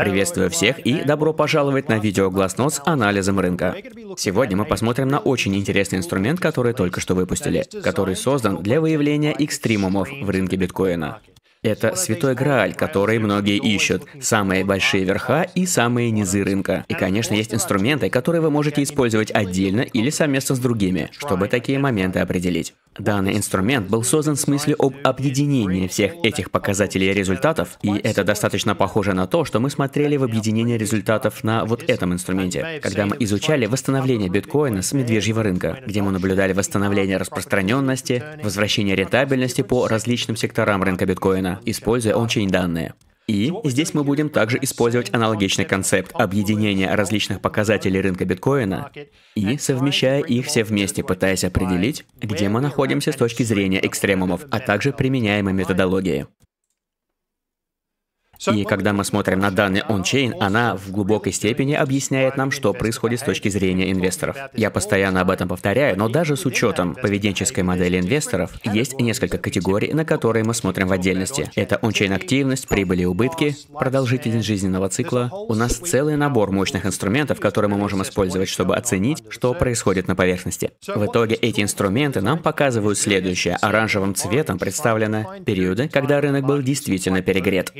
Приветствую всех и добро пожаловать на видео Glassnode с анализом рынка. Сегодня мы посмотрим на очень интересный инструмент, который только что выпустили, который создан для выявления экстримумов в рынке биткоина. Это святой грааль, который многие ищут. Самые большие верха и самые низы рынка. И, конечно, есть инструменты, которые вы можете использовать отдельно или совместно с другими, чтобы такие моменты определить. Данный инструмент был создан с мыслью об объединении всех этих показателей результатов, и это достаточно похоже на то, что мы смотрели в объединении результатов на вот этом инструменте, когда мы изучали восстановление биткоина с медвежьего рынка, где мы наблюдали восстановление распространенности, возвращение рентабельности по различным секторам рынка биткоина, экрана, используя ончейн данные. И здесь мы будем также использовать аналогичный концепт объединения различных показателей рынка биткоина и совмещая их все вместе, пытаясь определить, где мы находимся с точки зрения экстремумов, а также применяемой методологии. И когда мы смотрим на данные ончейн, она в глубокой степени объясняет нам, что происходит с точки зрения инвесторов. Я постоянно об этом повторяю, но даже с учетом поведенческой модели инвесторов есть несколько категорий, на которые мы смотрим в отдельности. Это ончейн активность, прибыли и убытки, продолжительность жизненного цикла. У нас целый набор мощных инструментов, которые мы можем использовать, чтобы оценить, что происходит на поверхности. В итоге эти инструменты нам показывают следующее. Оранжевым цветом представлены периоды, когда рынок был действительно перегрет.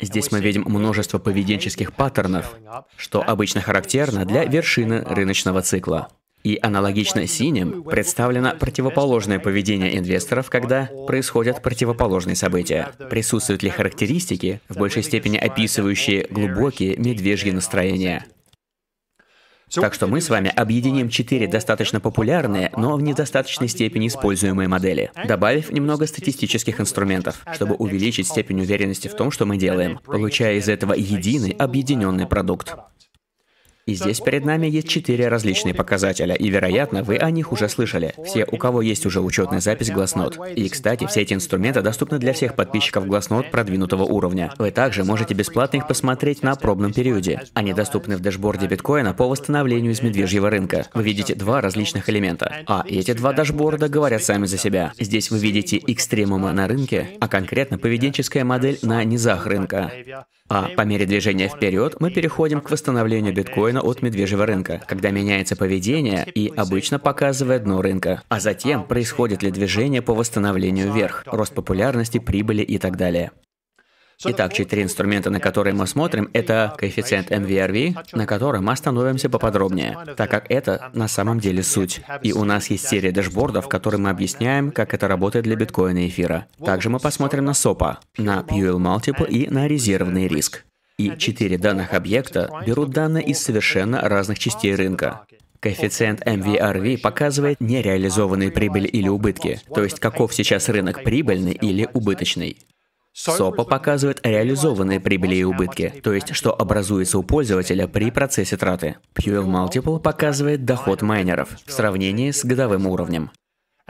Здесь мы видим множество поведенческих паттернов, что обычно характерно для вершины рыночного цикла. И аналогично синим представлено противоположное поведение инвесторов, когда происходят противоположные события. Присутствуют ли характеристики, в большей степени описывающие глубокие медвежьи настроения? Так что мы с вами объединим четыре достаточно популярные, но в недостаточной степени используемые модели, добавив немного статистических инструментов, чтобы увеличить степень уверенности в том, что мы делаем, получая из этого единый объединенный продукт. И здесь перед нами есть четыре различные показателя, и, вероятно, вы о них уже слышали. Все, у кого есть уже учетная запись гласнот. И, кстати, все эти инструменты доступны для всех подписчиков гласнот продвинутого уровня. Вы также можете бесплатно их посмотреть на пробном периоде. Они доступны в дашборде биткоина по восстановлению из медвежьего рынка. Вы видите два различных элемента. А эти два дашборда говорят сами за себя. Здесь вы видите экстремума на рынке, а конкретно поведенческая модель на низах рынка. А по мере движения вперед мы переходим к восстановлению биткоина от медвежьего рынка, когда меняется поведение и обычно показывает дно рынка. А затем происходит ли движение по восстановлению вверх, рост популярности, прибыли и так далее. Итак, четыре инструмента, на которые мы смотрим, это коэффициент NVRV, на котором мы остановимся поподробнее, так как это на самом деле суть. И у нас есть серия дашбордов, которые мы объясняем, как это работает для биткоина и эфира. Также мы посмотрим на SOPA, на PUL Multiple и на резервный риск. И четыре данных объекта берут данные из совершенно разных частей рынка. Коэффициент MVRV показывает нереализованные прибыли или убытки, то есть каков сейчас рынок прибыльный или убыточный. СОПа показывает реализованные прибыли и убытки, то есть что образуется у пользователя при процессе траты. PUL Multiple показывает доход майнеров в сравнении с годовым уровнем.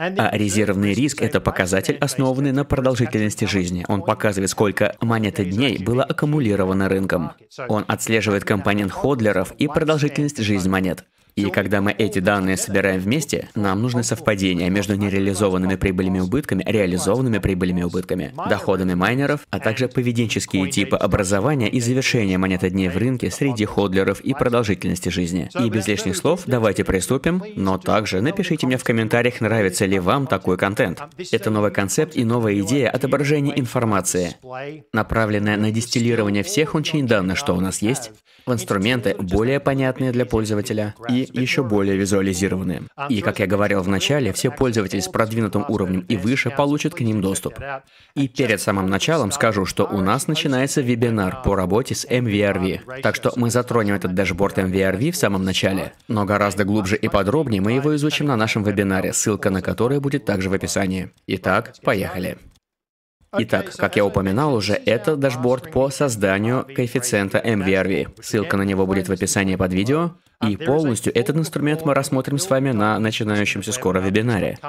А резервный риск – это показатель, основанный на продолжительности жизни. Он показывает, сколько монеты дней было аккумулировано рынком. Он отслеживает компонент ходлеров и продолжительность жизни монет. И когда мы эти данные собираем вместе, нам нужны совпадения между нереализованными прибылями и убытками, реализованными прибылями и убытками, доходами майнеров, а также поведенческие типы образования и завершения монеты дней в рынке среди ходлеров и продолжительности жизни. И без лишних слов, давайте приступим, но также напишите мне в комментариях, нравится ли вам такой контент. Это новый концепт и новая идея отображения информации, направленная на дистиллирование всех очень данных, что у нас есть, в инструменты более понятные для пользователя и еще более визуализированные. И, как я говорил в начале, все пользователи с продвинутым уровнем и выше получат к ним доступ. И перед самым началом скажу, что у нас начинается вебинар по работе с MVRV. Так что мы затронем этот дашборд MVRV в самом начале, но гораздо глубже и подробнее мы его изучим на нашем вебинаре, ссылка на который будет также в описании. Итак, поехали. Итак, как я упоминал уже, это дашборд по созданию коэффициента MVRV. Ссылка на него будет в описании под видео. И полностью этот инструмент мы рассмотрим с вами на начинающемся скоро вебинаре.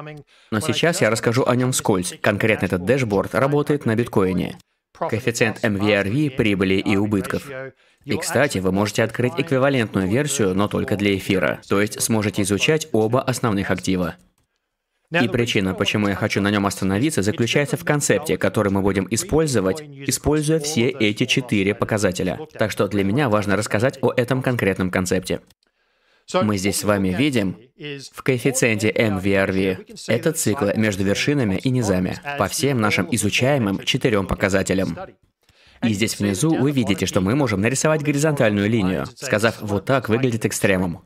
Но сейчас я расскажу о нем вскользь. Конкретно этот дашборд работает на биткоине. Коэффициент MVRV прибыли и убытков. И, кстати, вы можете открыть эквивалентную версию, но только для эфира. То есть сможете изучать оба основных актива. И причина, почему я хочу на нем остановиться, заключается в концепте, который мы будем использовать, используя все эти четыре показателя. Так что для меня важно рассказать о этом конкретном концепте. Мы здесь с вами видим в коэффициенте MVRV это циклы между вершинами и низами по всем нашим изучаемым четырем показателям. И здесь внизу вы видите, что мы можем нарисовать горизонтальную линию, сказав, вот так выглядит экстремум.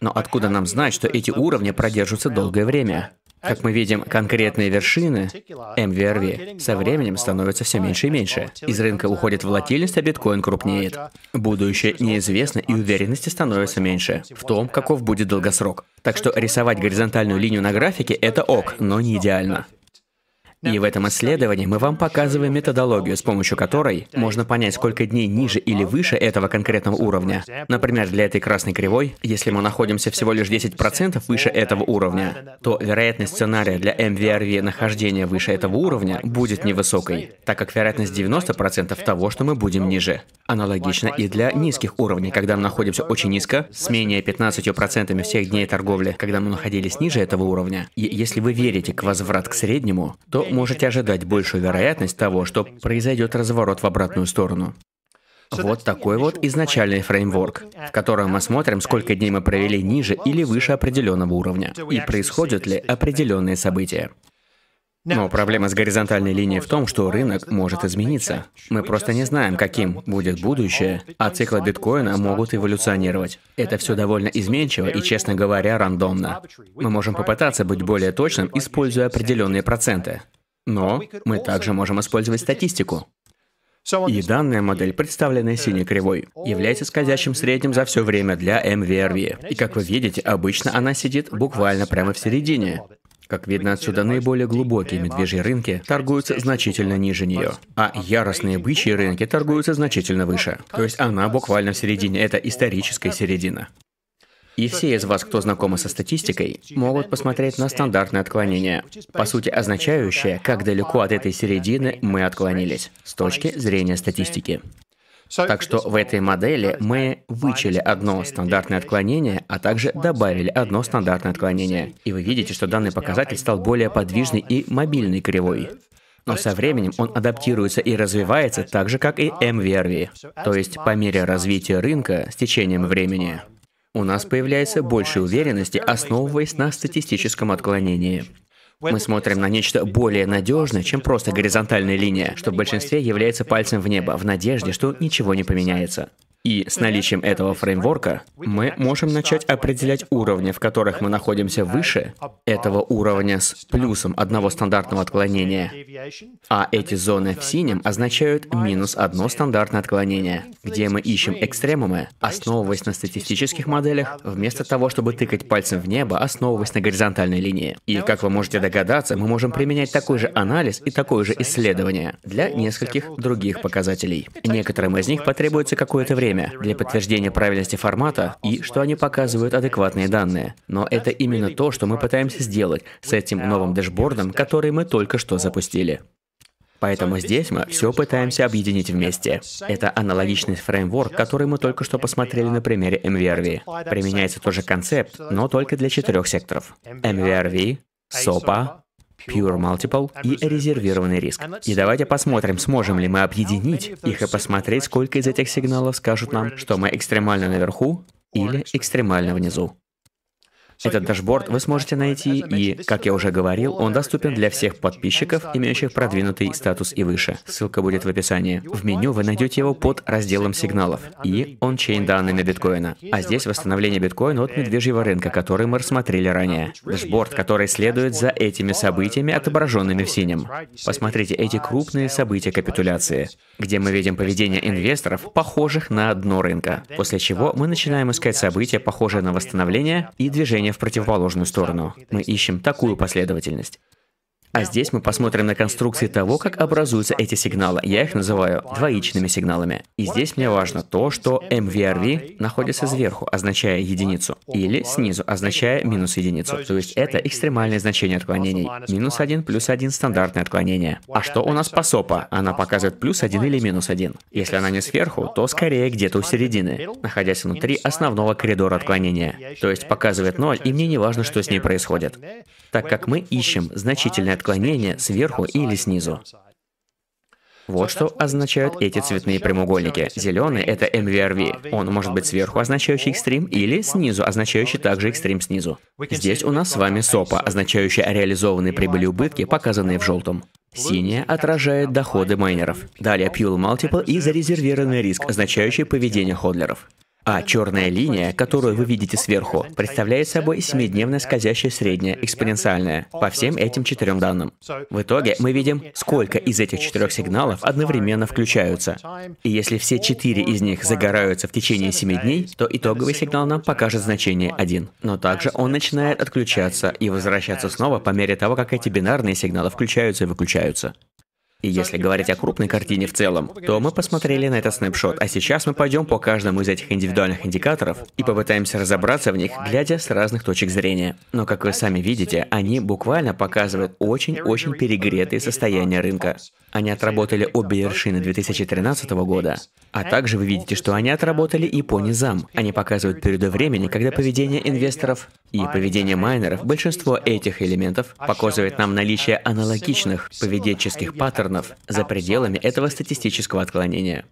Но откуда нам знать, что эти уровни продержатся долгое время? Как мы видим, конкретные вершины MVRV со временем становятся все меньше и меньше. Из рынка уходит волатильность, а биткоин крупнеет. Будущее неизвестно, и уверенности становится меньше в том, каков будет долгосрок. Так что рисовать горизонтальную линию на графике — это ок, но не идеально. И в этом исследовании мы вам показываем методологию, с помощью которой можно понять, сколько дней ниже или выше этого конкретного уровня. Например, для этой красной кривой, если мы находимся всего лишь 10% выше этого уровня, то вероятность сценария для MVRV нахождения выше этого уровня будет невысокой, так как вероятность 90% того, что мы будем ниже. Аналогично и для низких уровней, когда мы находимся очень низко, с менее 15% всех дней торговли, когда мы находились ниже этого уровня. И если вы верите к возврат к среднему, то можете ожидать большую вероятность того, что произойдет разворот в обратную сторону. Вот такой вот изначальный фреймворк, в котором мы смотрим, сколько дней мы провели ниже или выше определенного уровня, и происходят ли определенные события. Но проблема с горизонтальной линией в том, что рынок может измениться. Мы просто не знаем, каким будет будущее, а циклы биткоина могут эволюционировать. Это все довольно изменчиво и, честно говоря, рандомно. Мы можем попытаться быть более точным, используя определенные проценты. Но мы также можем использовать статистику. И данная модель, представленная синей кривой, является скользящим средним за все время для MVRV. И как вы видите, обычно она сидит буквально прямо в середине. Как видно отсюда, наиболее глубокие медвежьи рынки торгуются значительно ниже нее, а яростные бычьи рынки торгуются значительно выше. То есть она буквально в середине, это историческая середина. И все из вас, кто знакомы со статистикой, могут посмотреть на стандартное отклонение, по сути означающее, как далеко от этой середины мы отклонились, с точки зрения статистики. Так что в этой модели мы вычли одно стандартное отклонение, а также добавили одно стандартное отклонение. И вы видите, что данный показатель стал более подвижной и мобильной кривой. Но со временем он адаптируется и развивается так же, как и MVRV. То есть по мере развития рынка с течением времени у нас появляется больше уверенности, основываясь на статистическом отклонении. Мы смотрим на нечто более надежное, чем просто горизонтальная линия, что в большинстве является пальцем в небо, в надежде, что ничего не поменяется. И с наличием этого фреймворка мы можем начать определять уровни, в которых мы находимся выше этого уровня с плюсом одного стандартного отклонения. А эти зоны в синем означают минус одно стандартное отклонение, где мы ищем экстремумы, основываясь на статистических моделях, вместо того, чтобы тыкать пальцем в небо, основываясь на горизонтальной линии. И, как вы можете догадаться, мы можем применять такой же анализ и такое же исследование для нескольких других показателей. Некоторым из них потребуется какое-то время, время для подтверждения правильности формата и что они показывают адекватные данные. Но это именно то, что мы пытаемся сделать с этим новым дэшбордом, который мы только что запустили. Поэтому здесь мы все пытаемся объединить вместе. Это аналогичный фреймворк, который мы только что посмотрели на примере MVRV. Применяется тот же концепт, но только для четырех секторов. MVRV, SOPA, Pure Multiple и резервированный риск. И давайте посмотрим, сможем ли мы объединить их и посмотреть, сколько из этих сигналов скажут нам, что мы экстремально наверху или экстремально внизу. Этот дашборд вы сможете найти, и, как я уже говорил, он доступен для всех подписчиков, имеющих продвинутый статус и выше. Ссылка будет в описании. В меню вы найдете его под разделом сигналов и ончейн данными биткоина. А здесь восстановление биткоина от медвежьего рынка, который мы рассмотрели ранее. Дашборд, который следует за этими событиями, отображенными в синем. Посмотрите эти крупные события капитуляции, где мы видим поведение инвесторов, похожих на дно рынка. После чего мы начинаем искать события, похожие на восстановление и движение в противоположную сторону. Мы ищем такую последовательность. А здесь мы посмотрим на конструкции того, как образуются эти сигналы. Я их называю двоичными сигналами. И здесь мне важно то, что MVRV находится сверху, означая единицу, или снизу, означая минус единицу. То есть это экстремальное значение отклонений. Минус один плюс один стандартное отклонение. А что у нас по СОПа? Она показывает плюс один или минус один? Если она не сверху, то скорее где-то у середины, находясь внутри основного коридора отклонения. То есть показывает ноль, и мне не важно, что с ней происходит. Так как мы ищем значительное отклонения сверху или снизу. Вот что означают эти цветные прямоугольники. Зеленый — это MVRV. Он может быть сверху означающий экстрим или снизу, означающий также экстрим снизу. Здесь у нас с вами SOPA, означающая реализованные прибыли убытки, показанные в желтом. Синяя отражает доходы майнеров. Далее Pure Multiple и зарезервированный риск, означающий поведение ходлеров. А черная линия, которую вы видите сверху, представляет собой семидневная скользящая средняя экспоненциальная по всем этим четырем данным. В итоге мы видим, сколько из этих четырех сигналов одновременно включаются. И если все четыре из них загораются в течение семи дней, то итоговый сигнал нам покажет значение 1. Но также он начинает отключаться и возвращаться снова по мере того, как эти бинарные сигналы включаются и выключаются. И если говорить о крупной картине в целом, то мы посмотрели на этот снапшот, а сейчас мы пойдем по каждому из этих индивидуальных индикаторов и попытаемся разобраться в них, глядя с разных точек зрения. Но как вы сами видите, они буквально показывают очень-очень перегретые состояния рынка. Они отработали обе вершины 2013 года. А также вы видите, что они отработали и по низам. Они показывают период времени, когда поведение инвесторов и поведение майнеров, большинство этих элементов, показывает нам наличие аналогичных поведенческих паттернов за пределами этого статистического отклонения.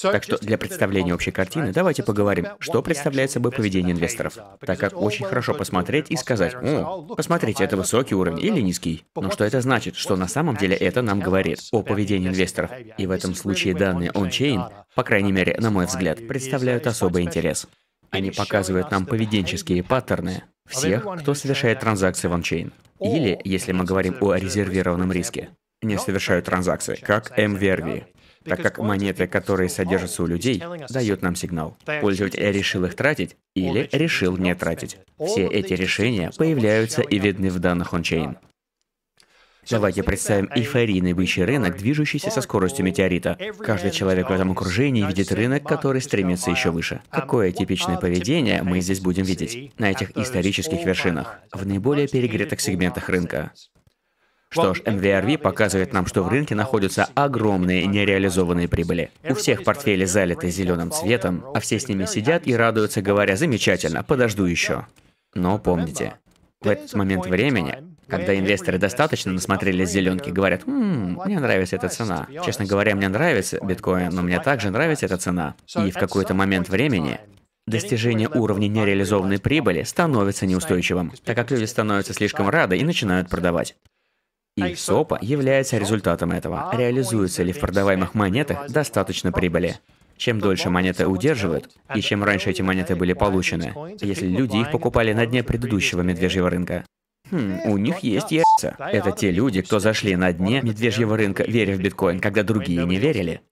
Так что для представления общей картины давайте поговорим, что представляет собой поведение инвесторов. Так как очень хорошо посмотреть и сказать, о, посмотрите, это высокий уровень или низкий. Но что это значит? Что на самом деле это нам говорит о поведении инвесторов. И в этом случае данные on-chain, по крайней мере, на мой взгляд, представляют особый интерес. Они показывают нам поведенческие паттерны всех, кто совершает транзакции в ончейн. Или, если мы говорим о резервированном риске, не совершают транзакции, как MVRV так как монеты, которые содержатся у людей, дают нам сигнал. Пользователь решил их тратить или решил не тратить. Все эти решения появляются и видны в данных ончейн. Давайте представим эйфорийный бычий рынок, движущийся со скоростью метеорита. Каждый человек в этом окружении видит рынок, который стремится еще выше. Какое типичное поведение мы здесь будем видеть? На этих исторических вершинах, в наиболее перегретых сегментах рынка. Что ж, MVRV показывает нам, что в рынке находятся огромные нереализованные прибыли. У всех портфели залиты зеленым цветом, а все с ними сидят и радуются, говоря «замечательно, подожду еще». Но помните, в этот момент времени, когда инвесторы достаточно насмотрели зеленки, говорят, «Ммм, мне нравится эта цена». Честно говоря, мне нравится биткоин, но мне также нравится эта цена. И в какой-то момент времени достижение уровня нереализованной прибыли становится неустойчивым, так как люди становятся слишком рады и начинают продавать. Их СОПа является результатом этого. Реализуется ли в продаваемых монетах достаточно прибыли? Чем дольше монеты удерживают, и чем раньше эти монеты были получены, если люди их покупали на дне предыдущего медвежьего рынка. Хм, у них есть яйца. Это те люди, кто зашли на дне медвежьего рынка, веря в биткоин, когда другие не верили.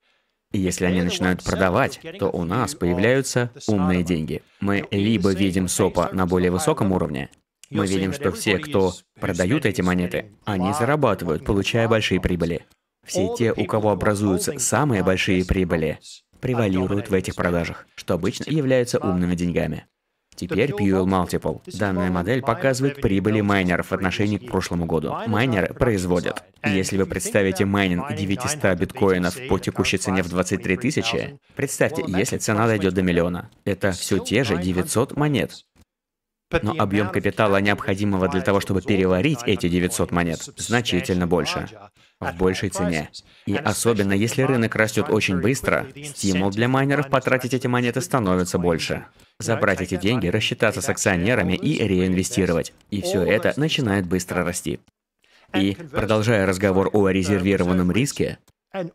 И если они начинают продавать, то у нас появляются умные деньги. Мы либо видим СОПа на более высоком уровне, мы видим, что все, кто продают эти монеты, они зарабатывают, получая большие прибыли. Все те, у кого образуются самые большие прибыли, превалируют в этих продажах, что обычно является умными деньгами. Теперь Fuel Multiple. Данная модель показывает прибыли майнеров в отношении к прошлому году. Майнеры производят. Если вы представите майнинг 900 биткоинов по текущей цене в 23 тысячи, представьте, если цена дойдет до миллиона. Это все те же 900 монет. Но объем капитала, необходимого для того, чтобы переварить эти 900 монет, значительно больше, в большей цене. И особенно если рынок растет очень быстро, стимул для майнеров потратить эти монеты становится больше. Забрать эти деньги, рассчитаться с акционерами и реинвестировать. И все это начинает быстро расти. И, продолжая разговор о резервированном риске,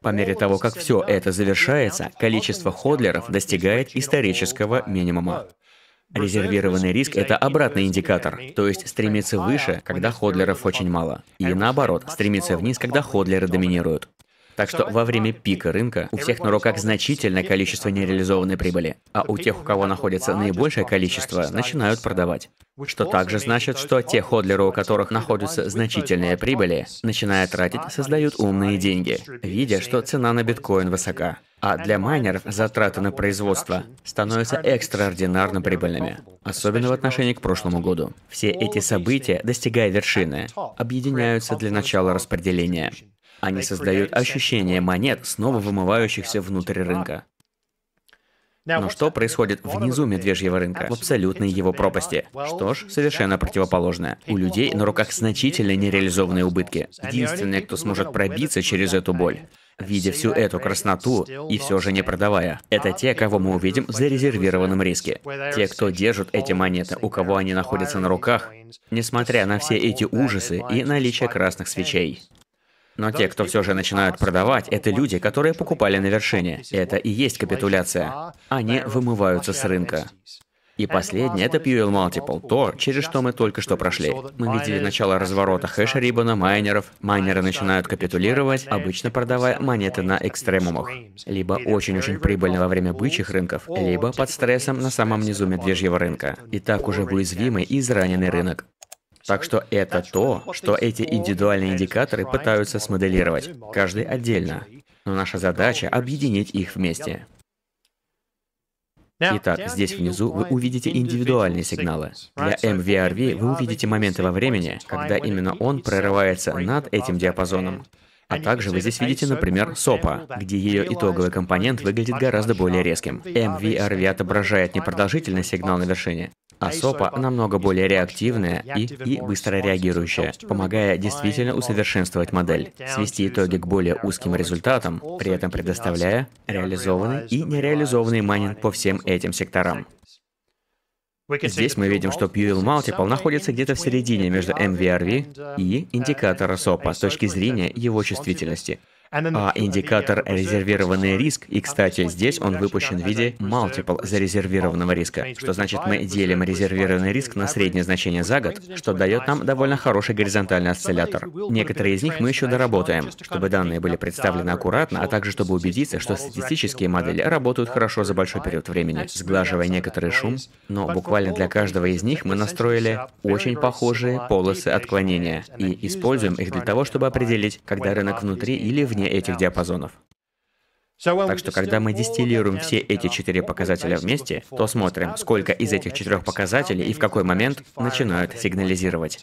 по мере того, как все это завершается, количество ходлеров достигает исторического минимума. Резервированный риск – это обратный индикатор, то есть стремится выше, когда ходлеров очень мало, и наоборот, стремится вниз, когда ходлеры доминируют. Так что во время пика рынка у всех на руках значительное количество нереализованной прибыли, а у тех, у кого находится наибольшее количество, начинают продавать. Что также значит, что те ходлеры, у которых находятся значительные прибыли, начиная тратить, создают умные деньги, видя, что цена на биткоин высока. А для майнеров затраты на производство становятся экстраординарно прибыльными, особенно в отношении к прошлому году. Все эти события, достигая вершины, объединяются для начала распределения. Они создают ощущение монет, снова вымывающихся внутрь рынка. Но что происходит внизу медвежьего рынка, в абсолютной его пропасти? Что ж, совершенно противоположное. У людей на руках значительно нереализованные убытки. Единственные, кто сможет пробиться через эту боль, видя всю эту красноту и все же не продавая, это те, кого мы увидим в зарезервированном риске. Те, кто держит эти монеты, у кого они находятся на руках, несмотря на все эти ужасы и наличие красных свечей. Но те, кто все же начинают продавать, это люди, которые покупали на вершине. Это и есть капитуляция. Они вымываются с рынка. И последнее — это Puel Multiple, то, через что мы только что прошли. Мы видели начало разворота хэша Риббона, майнеров. Майнеры начинают капитулировать, обычно продавая монеты на экстремумах. Либо очень-очень прибыльно во время бычьих рынков, либо под стрессом на самом низу медвежьего рынка. И так уже уязвимый и израненный рынок. Так что это то, что эти индивидуальные индикаторы пытаются смоделировать, каждый отдельно. Но наша задача — объединить их вместе. Итак, здесь внизу вы увидите индивидуальные сигналы. Для MVRV вы увидите моменты во времени, когда именно он прорывается над этим диапазоном. А также вы здесь видите, например, СОПа, где ее итоговый компонент выглядит гораздо более резким. MVRV отображает непродолжительный сигнал на вершине, а СОПа намного более реактивная и, и быстро реагирующая, помогая действительно усовершенствовать модель, свести итоги к более узким результатам, при этом предоставляя реализованный и нереализованный майнинг по всем этим секторам. Здесь мы видим, что Puel Multiple находится где-то в середине между MVRV и индикатора SOPA с точки зрения его чувствительности а индикатор «резервированный риск», и, кстати, здесь он выпущен в виде multiple зарезервированного риска, что значит мы делим резервированный риск на среднее значение за год, что дает нам довольно хороший горизонтальный осциллятор. Некоторые из них мы еще доработаем, чтобы данные были представлены аккуратно, а также чтобы убедиться, что статистические модели работают хорошо за большой период времени, сглаживая некоторый шум, но буквально для каждого из них мы настроили очень похожие полосы отклонения и используем их для того, чтобы определить, когда рынок внутри или вне сотни этих диапазонов. Так что, когда мы дистиллируем все эти четыре показателя вместе, то смотрим, сколько из этих четырех показателей и в какой момент начинают сигнализировать.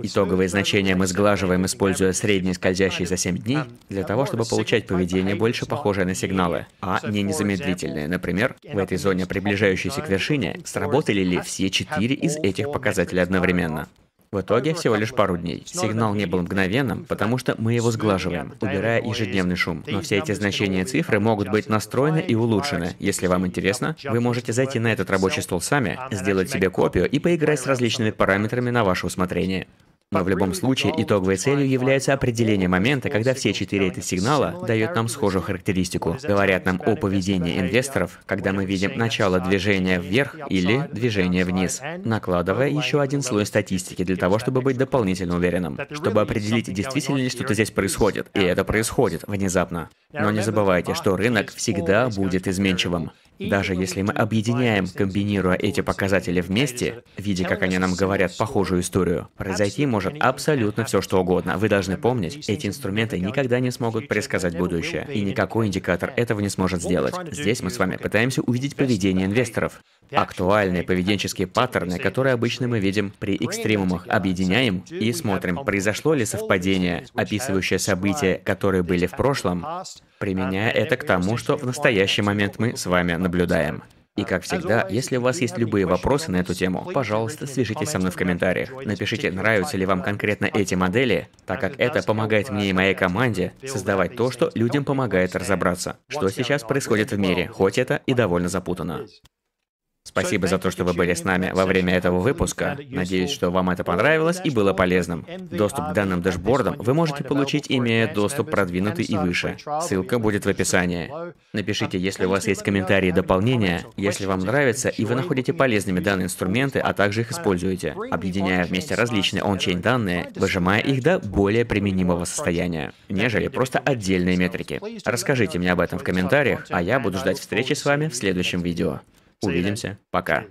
Итоговые значения мы сглаживаем, используя средний скользящий за 7 дней, для того, чтобы получать поведение, больше похожее на сигналы, а не незамедлительные. Например, в этой зоне, приближающейся к вершине, сработали ли все четыре из этих показателей одновременно. В итоге всего лишь пару дней. Сигнал не был мгновенным, потому что мы его сглаживаем, убирая ежедневный шум. Но все эти значения цифры могут быть настроены и улучшены. Если вам интересно, вы можете зайти на этот рабочий стол сами, сделать себе копию и поиграть с различными параметрами на ваше усмотрение. Но в любом случае, итоговой целью является определение момента, когда все четыре этих сигнала дают нам схожую характеристику, говорят нам о поведении инвесторов, когда мы видим начало движения вверх или движение вниз, накладывая еще один слой статистики для того, чтобы быть дополнительно уверенным, чтобы определить, действительно ли что-то здесь происходит. И это происходит внезапно. Но не забывайте, что рынок всегда будет изменчивым. Даже если мы объединяем, комбинируя эти показатели вместе, видя, как они нам говорят похожую историю, произойти может абсолютно все, что угодно. Вы должны помнить, эти инструменты никогда не смогут предсказать будущее, и никакой индикатор этого не сможет сделать. Здесь мы с вами пытаемся увидеть поведение инвесторов. Актуальные поведенческие паттерны, которые обычно мы видим при экстремумах, объединяем и смотрим, произошло ли совпадение, описывающее события, которые были в прошлом, применяя это к тому, что в настоящий момент мы с вами наблюдаем. И как всегда, если у вас есть любые вопросы на эту тему, пожалуйста, свяжитесь со мной в комментариях. Напишите, нравятся ли вам конкретно эти модели, так как это помогает мне и моей команде создавать то, что людям помогает разобраться, что сейчас происходит в мире, хоть это и довольно запутанно. Спасибо за то, что вы были с нами во время этого выпуска. Надеюсь, что вам это понравилось и было полезным. Доступ к данным дашбордам вы можете получить, имея доступ продвинутый и выше. Ссылка будет в описании. Напишите, если у вас есть комментарии и дополнения, если вам нравится и вы находите полезными данные инструменты, а также их используете, объединяя вместе различные ончейн данные, выжимая их до более применимого состояния, нежели просто отдельные метрики. Расскажите мне об этом в комментариях, а я буду ждать встречи с вами в следующем видео. Увидимся. Пока.